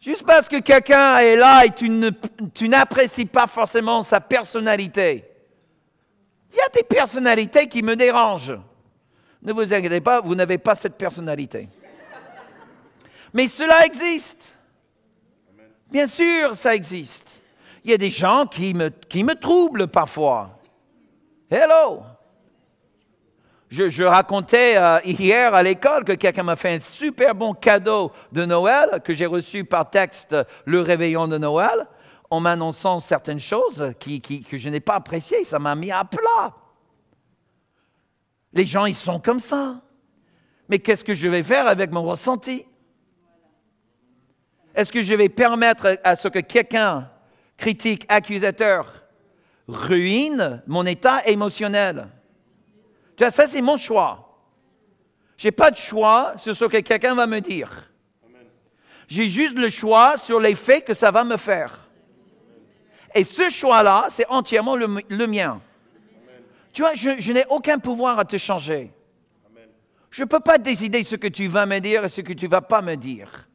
Juste parce que quelqu'un est là et tu n'apprécies pas forcément sa personnalité. Il y a des personnalités qui me dérangent. Ne vous inquiétez pas, vous n'avez pas cette personnalité. Mais cela existe. Bien sûr, ça existe. Il y a des gens qui me, troublent parfois. Hello! Je, racontais euh, hier à l'école que quelqu'un m'a fait un super bon cadeau de Noël que j'ai reçu par texte le réveillon de Noël en m'annonçant certaines choses que je n'ai pas appréciées. Ça m'a mis à plat. Les gens, ils sont comme ça. Mais qu'est-ce que je vais faire avec mon ressenti est-ce que je vais permettre à ce que quelqu'un critique, accusateur, ruine mon état émotionnel Tu vois, ça c'est mon choix. Je n'ai pas de choix sur ce que quelqu'un va me dire. J'ai juste le choix sur les faits que ça va me faire. Et ce choix-là, c'est entièrement le, mien. Tu vois, je, n'ai aucun pouvoir à te changer. Je ne peux pas décider ce que tu vas me dire et ce que tu ne vas pas me dire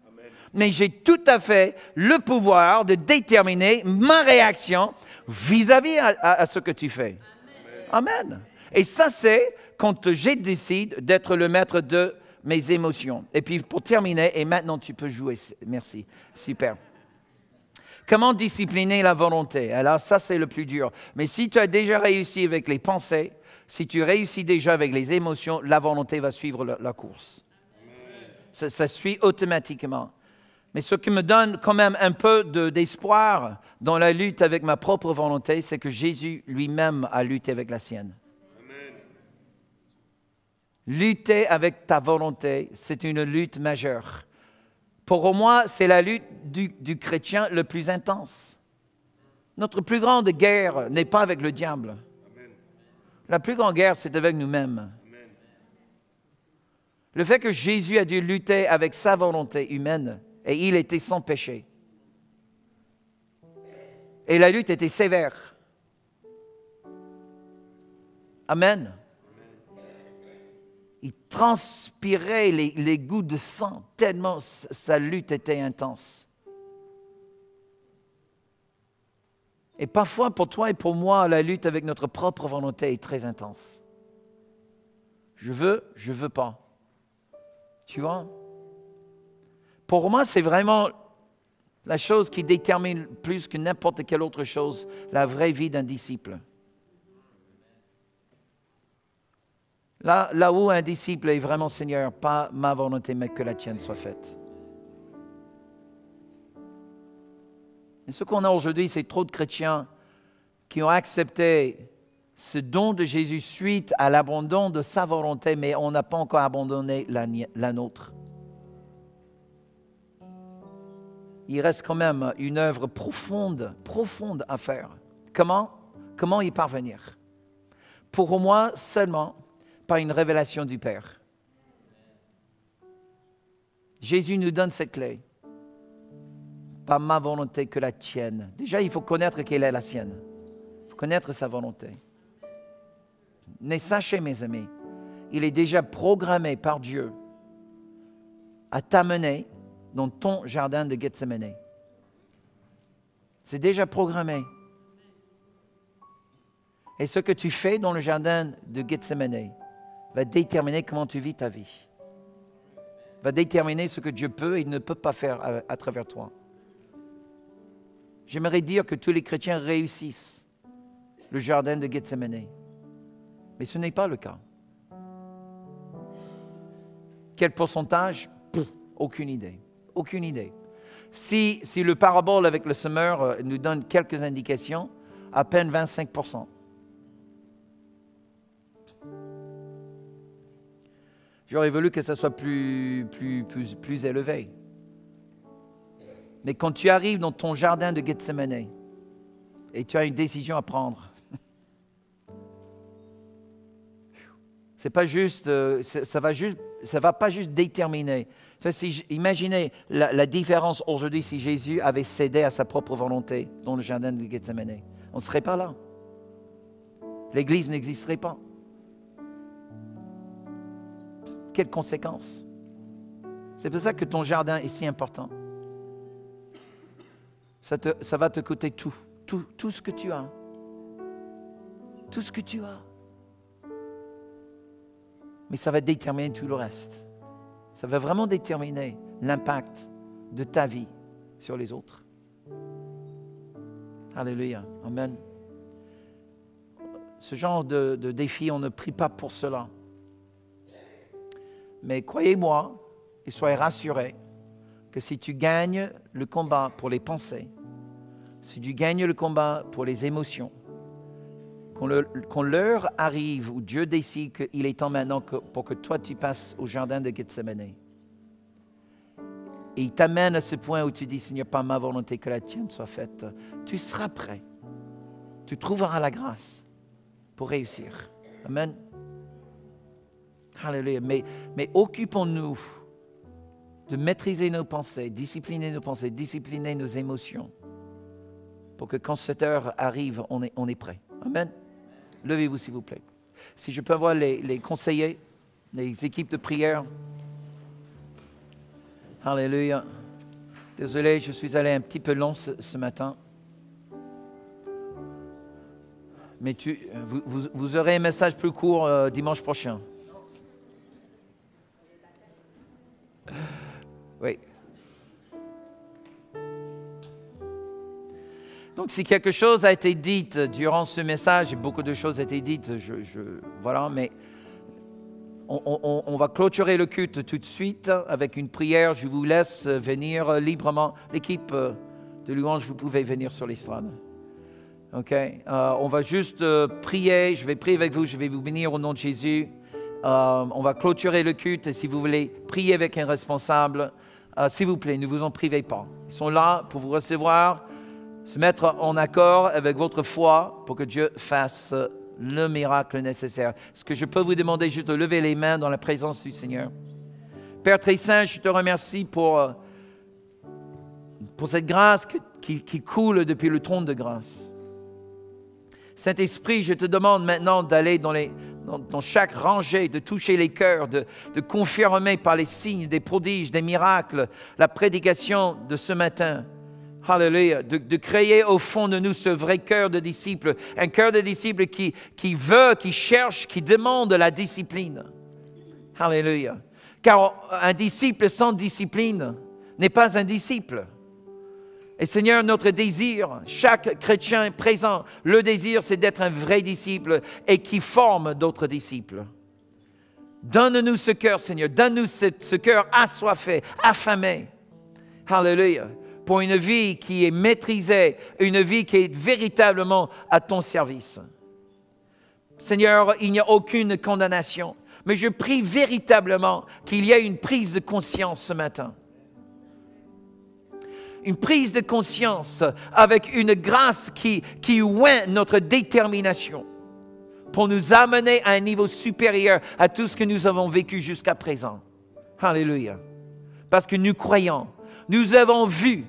mais j'ai tout à fait le pouvoir de déterminer ma réaction vis-à-vis -à, ce que tu fais. Amen. Et ça, c'est quand j'ai décidé d'être le maître de mes émotions. Et puis pour terminer, et maintenant tu peux jouer. Merci. Super. Comment discipliner la volonté Alors ah, ça, c'est le plus dur. Mais si tu as déjà réussi avec les pensées, si tu réussis déjà avec les émotions, la volonté va suivre la, course. ça suit automatiquement. Mais ce qui me donne quand même un peu d'espoir dans la lutte avec ma propre volonté, c'est que Jésus lui-même a lutté avec la sienne. Lutter avec ta volonté, c'est une lutte majeure. Pour moi, c'est la lutte du, chrétien le plus intense. Notre plus grande guerre n'est pas avec le diable. La plus grande guerre, c'est avec nous-mêmes. Le fait que Jésus a dû lutter avec sa volonté humaine, et il était sans péché. Et la lutte était sévère. Amen. Il transpirait les, les goûts de sang, tellement sa lutte était intense. Et parfois, pour toi et pour moi, la lutte avec notre propre volonté est très intense. Je veux, je veux pas. Tu vois pour moi, c'est vraiment la chose qui détermine plus que n'importe quelle autre chose la vraie vie d'un disciple. Là, où un disciple est vraiment Seigneur, pas ma volonté, mais que la tienne soit faite. Et ce qu'on a aujourd'hui, c'est trop de chrétiens qui ont accepté ce don de Jésus suite à l'abandon de sa volonté, mais on n'a pas encore abandonné la, la nôtre. il reste quand même une œuvre profonde, profonde à faire. Comment Comment y parvenir Pour moi seulement par une révélation du Père. Jésus nous donne cette clé. Pas ma volonté que la tienne. Déjà, il faut connaître quelle est la sienne. Il faut connaître sa volonté. Mais sachez, mes amis, il est déjà programmé par Dieu à t'amener dans ton jardin de Gethsemane. C'est déjà programmé. Et ce que tu fais dans le jardin de Gethsemane va déterminer comment tu vis ta vie, va déterminer ce que Dieu peut et ne peut pas faire à, travers toi. J'aimerais dire que tous les chrétiens réussissent le jardin de Gethsemane, mais ce n'est pas le cas. Quel pourcentage Aucune idée. Aucune idée. Si, le parabole avec le semeur euh, nous donne quelques indications, à peine 25 J'aurais voulu que ça soit plus, plus, plus, plus élevé. Mais quand tu arrives dans ton jardin de Gethsemane et tu as une décision à prendre, [laughs] c'est pas juste, euh, ça va juste, ça va pas juste déterminer imaginez la, différence aujourd'hui si Jésus avait cédé à sa propre volonté dans le jardin de Gethsemane. On ne serait pas là. L'Église n'existerait pas. Quelles conséquences C'est pour ça que ton jardin est si important. Ça, va te coûter tout, tout ce que tu as. Tout ce que tu as. Mais ça va déterminer tout le reste. Ça va vraiment déterminer l'impact de ta vie sur les autres. Alléluia. Amen. Ce genre de, défi, on ne prie pas pour cela. Mais croyez-moi et soyez rassurés que si tu gagnes le combat pour les pensées, si tu gagnes le combat pour les émotions, quand l'heure arrive où Dieu décide qu'il est temps maintenant pour que toi tu passes au jardin de Gethsemane, et il t'amène à ce point où tu dis, Seigneur, pas ma volonté que la tienne soit faite, tu seras prêt. Tu trouveras la grâce pour réussir. Amen. Alléluia. Mais, mais occupons-nous de maîtriser nos pensées, discipliner nos pensées, discipliner nos émotions, pour que quand cette heure arrive, on est, on est prêt. Amen. Levez-vous, s'il vous plaît. Si je peux avoir les, conseillers, les équipes de prière. Alléluia. Désolé, je suis allé un petit peu long ce, matin. Mais tu, vous, aurez un message plus court euh, dimanche prochain. Oui. Donc si quelque chose a été dit durant ce message, et beaucoup de choses ont été dites, je, voilà, mais on, va clôturer le culte tout de suite avec une prière. Je vous laisse venir librement. L'équipe de louange, vous pouvez venir sur l'estrade. OK euh, On va juste euh, prier. Je vais prier avec vous. Je vais vous bénir au nom de Jésus. Euh, on va clôturer le culte. Et si vous voulez prier avec un responsable, s'il vous plaît, ne vous en privez pas. Ils sont là pour vous recevoir se mettre en accord avec votre foi pour que Dieu fasse le miracle nécessaire. ce que je peux vous demander juste de lever les mains dans la présence du Seigneur? Père très saint, je te remercie pour, pour cette grâce qui, coule depuis le trône de grâce. Saint-Esprit, je te demande maintenant d'aller dans, dans, chaque rangée, de toucher les cœurs, de, de confirmer par les signes, des prodiges, des miracles, la prédication de ce matin. Alléluia, de, créer au fond de nous ce vrai cœur de disciple, un cœur de disciple qui, qui veut, qui cherche, qui demande la discipline. Alléluia. Car un disciple sans discipline n'est pas un disciple. Et Seigneur, notre désir, chaque chrétien présent, le désir, c'est d'être un vrai disciple et qui forme d'autres disciples. Donne-nous ce cœur, Seigneur. Donne-nous ce, cœur assoiffé, affamé. Alléluia pour une vie qui est maîtrisée, une vie qui est véritablement à ton service. Seigneur, il n'y a aucune condamnation, mais je prie véritablement qu'il y ait une prise de conscience ce matin. Une prise de conscience avec une grâce qui, qui oint notre détermination pour nous amener à un niveau supérieur à tout ce que nous avons vécu jusqu'à présent. Alléluia. Parce que nous croyons, nous avons vu,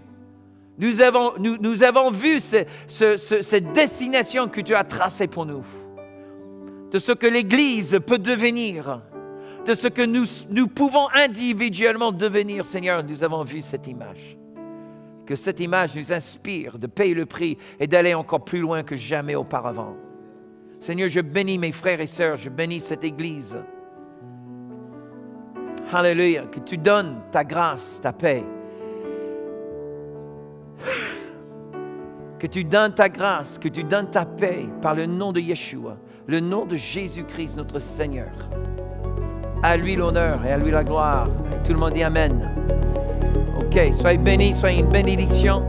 nous avons, nous, avons vu cette destination que tu as tracée pour nous, de ce que l'Église peut devenir, de ce que nous, nous pouvons individuellement devenir, Seigneur. Nous avons vu cette image. Que cette image nous inspire de payer le prix et d'aller encore plus loin que jamais auparavant. Seigneur, je bénis mes frères et sœurs, je bénis cette Église. Alléluia, que tu donnes ta grâce, ta paix que tu donnes ta grâce, que tu donnes ta paix par le nom de Yeshua, le nom de Jésus-Christ, notre Seigneur. À lui l'honneur et à lui la gloire. tout le monde dit Amen. OK, soyez béni, soyez une bénédiction.